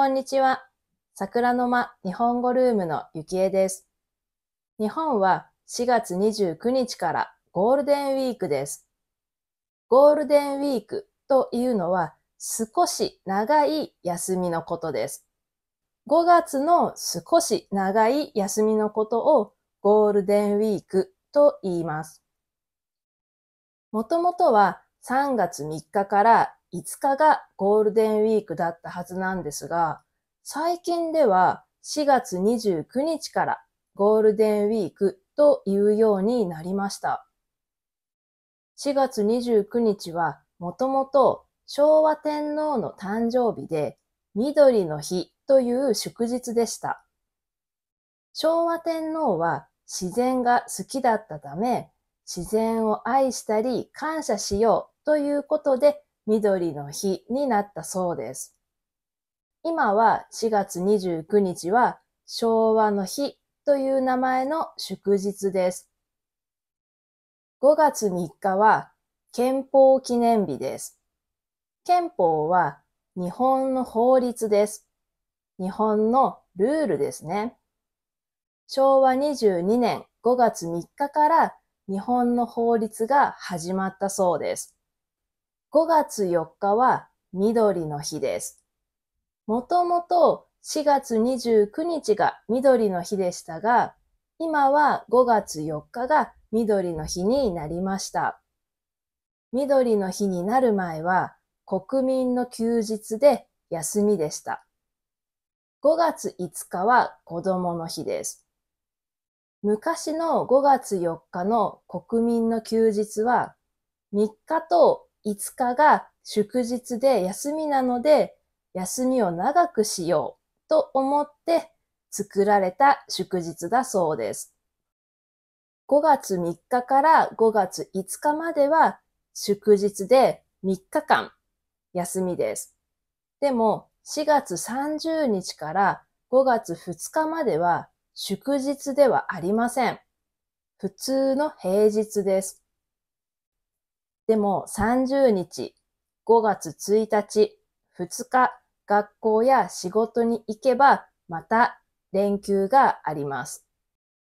こんにちは。桜の間日本語ルームのゆきえです。日本は4月29日からゴールデンウィークです。ゴールデンウィークというのは少し長い休みのことです。5月の少し長い休みのことをゴールデンウィークと言います。もともとは3月3日から5日がゴールデンウィークだったはずなんですが、最近では4月29日からゴールデンウィークというようになりました。4月29日はもともと昭和天皇の誕生日で緑の日という祝日でした。昭和天皇は自然が好きだったため自然を愛したり感謝しようということで緑の日になったそうです。今は4月29日は昭和の日という名前の祝日です。5月3日は憲法記念日です。憲法は日本の法律です。日本のルールですね。昭和22年5月3日から日本の法律が始まったそうです。5月4日は緑の日です。もともと4月29日が緑の日でしたが、今は5月4日が緑の日になりました。緑の日になる前は国民の休日で休みでした。5月5日は子供の日です。昔の5月4日の国民の休日は3日と5日が祝日で休みなので、休みを長くしようと思って作られた祝日だそうです。5月3日から5月5日までは祝日で3日間休みです。でも4月30日から5月2日までは祝日ではありません。普通の平日です。でも30日、5月1日、2日、学校や仕事に行けば、また連休があります。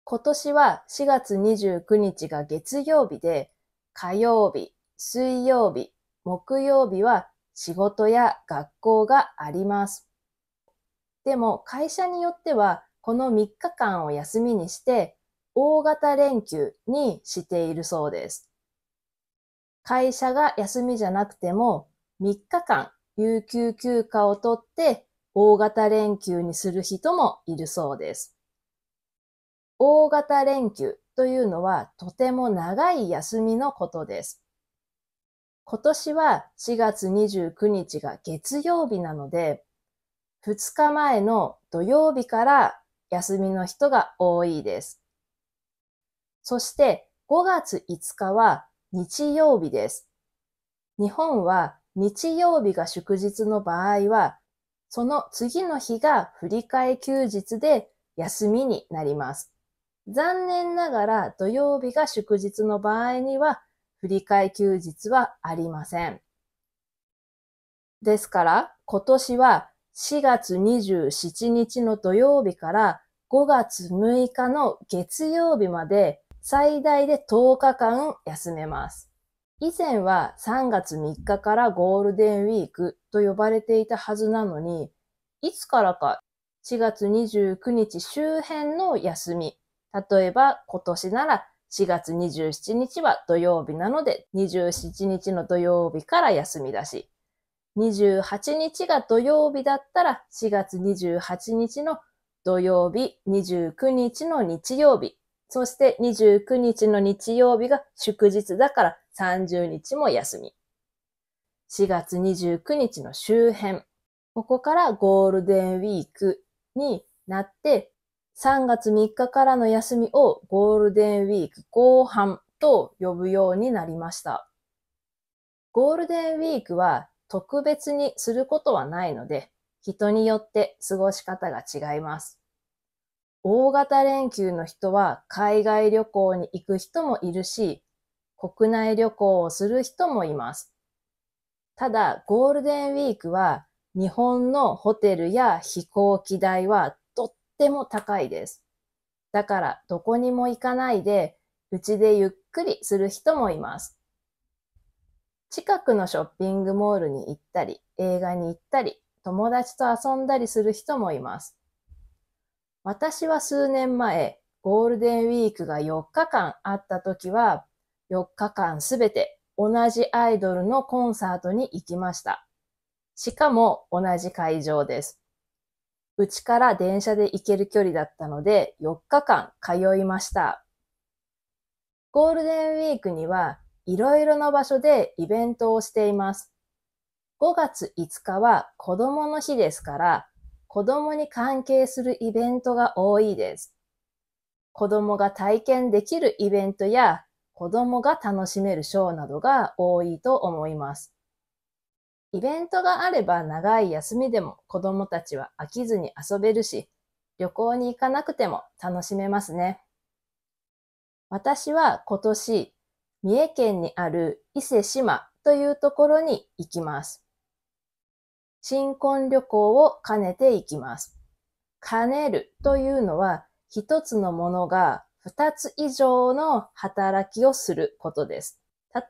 今年は4月29日が月曜日で、火曜日、水曜日、木曜日は仕事や学校があります。でも会社によってはこの3日間を休みにして大型連休にしているそうです。会社が休みじゃなくても3日間有給休暇を取って大型連休にする人もいるそうです。大型連休というのはとても長い休みのことです。今年は4月29日が月曜日なので、2日前の土曜日から休みの人が多いです。そして5月5日は日曜日です。日本は日曜日が祝日の場合は、その次の日が振り替休日で休みになります。残念ながら土曜日が祝日の場合には、振り替休日はありません。ですから、今年は4月27日の土曜日から5月6日の月曜日まで最大で10日間休めます。以前は3月3日からゴールデンウィークと呼ばれていたはずなのに、いつからか4月29日周辺の休み、例えば今年なら4月27日は土曜日なので27日の土曜日から休みだし、28日が土曜日だったら4月28日の土曜日、29日の日曜日そして29日の日曜日が祝日だから30日も休み。4月29日の周辺。ここからゴールデンウィークになって、3月3日からの休みをゴールデンウィーク後半と呼ぶようになりました。ゴールデンウィークは特別にすることはないので、人によって過ごし方が違います。大型連休の人は海外旅行に行く人もいるし、国内旅行をする人もいます。ただ、ゴールデンウィークは日本のホテルや飛行機代はとっても高いです。だからどこにも行かないで、うちでゆっくりする人もいます。近くのショッピングモールに行ったり、映画に行ったり、友達と遊んだりする人もいます。私は数年前、ゴールデンウィークが4日間あった時は、4日間すべて同じアイドルのコンサートに行きました。しかも同じ会場です。うちから電車で行ける距離だったので4日間通いました。ゴールデンウィークにはいろいろな場所でイベントをしています。5月5日は子供の日ですから子供に関係するイベントが多いです。子供が体験できるイベントや子供が楽しめるショーなどが多いと思います。イベントがあれば長い休みでも子供たちは飽きずに遊べるし、旅行に行かなくても楽しめますね。私は今年、三重県にある伊勢志摩というところに行きます。新婚旅行を兼ねていきます。兼ねるというのは、一つのものが二つ以上の働きをすることです。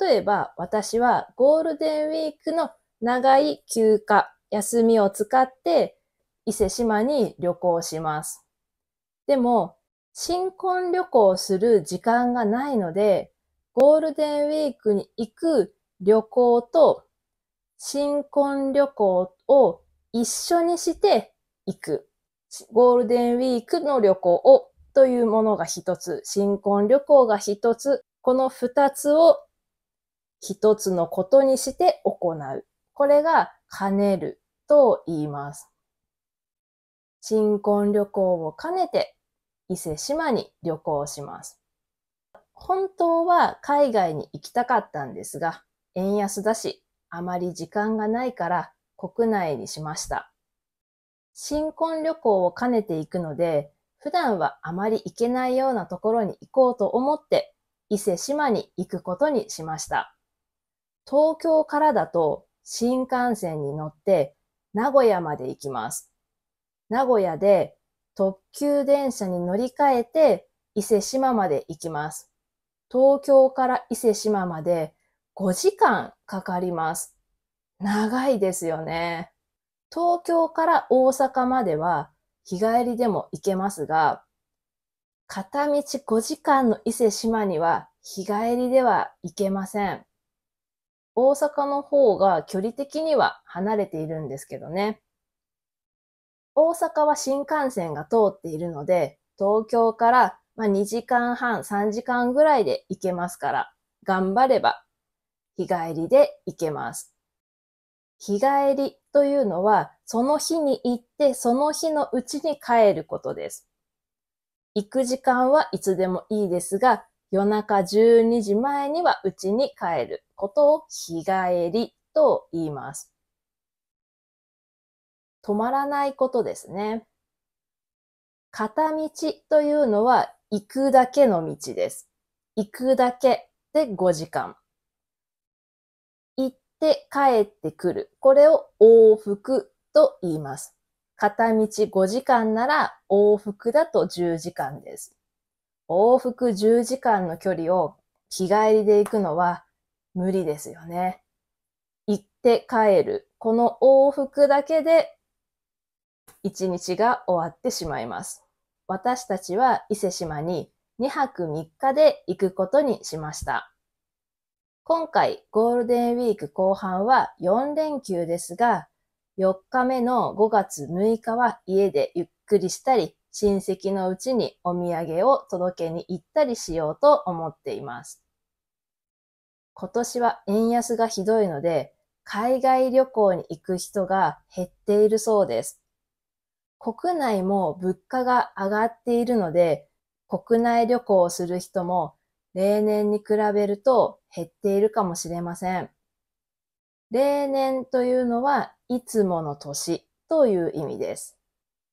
例えば、私はゴールデンウィークの長い休暇、休みを使って伊勢志摩に旅行します。でも、新婚旅行をする時間がないので、ゴールデンウィークに行く旅行と新婚旅行を一緒にして行く。ゴールデンウィークの旅行をというものが一つ、新婚旅行が一つ、この二つを一つのことにして行う。これが兼ねると言います。新婚旅行を兼ねて伊勢島に旅行します。本当は海外に行きたかったんですが、円安だしあまり時間がないから国内にしました。新婚旅行を兼ねていくので、普段はあまり行けないようなところに行こうと思って、伊勢志摩に行くことにしました。東京からだと新幹線に乗って名古屋まで行きます。名古屋で特急電車に乗り換えて伊勢志摩まで行きます。東京から伊勢志摩まで5時間かかります。長いですよね。東京から大阪までは日帰りでも行けますが、片道5時間の伊勢志摩には日帰りでは行けません。大阪の方が距離的には離れているんですけどね。大阪は新幹線が通っているので、東京から2時間半、3時間ぐらいで行けますから、頑張れば日帰りで行けます。日帰りというのは、その日に行って、その日のうちに帰ることです。行く時間はいつでもいいですが、夜中12時前にはうちに帰ることを日帰りと言います。止まらないことですね。片道というのは行くだけの道です。行くだけで5時間。って帰ってくる。これを往復と言います。片道5時間なら往復だと10時間です。往復10時間の距離を日帰りで行くのは無理ですよね。行って帰る。この往復だけで1日が終わってしまいます。私たちは伊勢島に2泊3日で行くことにしました。今回ゴールデンウィーク後半は4連休ですが、4日目の5月6日は家でゆっくりしたり、親戚のうちにお土産を届けに行ったりしようと思っています。今年は円安がひどいので、海外旅行に行く人が減っているそうです。国内も物価が上がっているので、国内旅行をする人も例年に比べると減っているかもしれません。例年というのはいつもの年という意味です。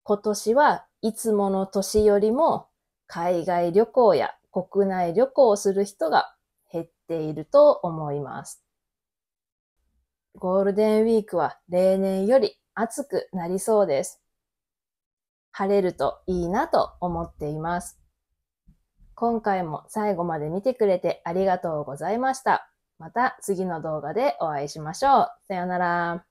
今年はいつもの年よりも海外旅行や国内旅行をする人が減っていると思います。ゴールデンウィークは例年より暑くなりそうです。晴れるといいなと思っています。今回も最後まで見てくれてありがとうございました。また次の動画でお会いしましょう。さよなら。